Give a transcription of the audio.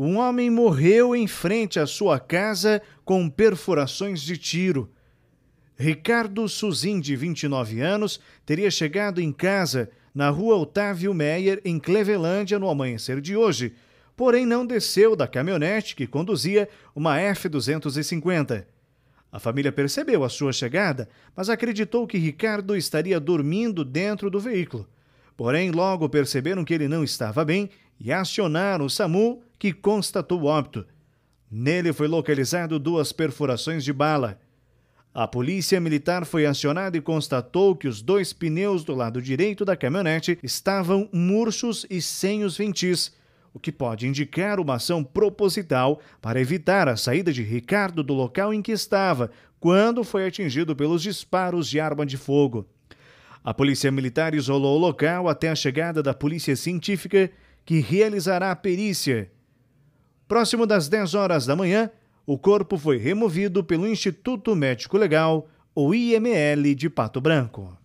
um homem morreu em frente à sua casa com perfurações de tiro. Ricardo Suzin, de 29 anos, teria chegado em casa na rua Otávio Meyer, em Clevelândia, no amanhecer de hoje, porém não desceu da caminhonete que conduzia uma F-250. A família percebeu a sua chegada, mas acreditou que Ricardo estaria dormindo dentro do veículo. Porém, logo perceberam que ele não estava bem e acionaram o SAMU que constatou o óbito. Nele foi localizado duas perfurações de bala. A polícia militar foi acionada e constatou que os dois pneus do lado direito da caminhonete estavam murchos e sem os ventis, o que pode indicar uma ação proposital para evitar a saída de Ricardo do local em que estava quando foi atingido pelos disparos de arma de fogo. A polícia militar isolou o local até a chegada da polícia científica, que realizará a perícia Próximo das 10 horas da manhã, o corpo foi removido pelo Instituto Médico Legal, ou IML, de Pato Branco.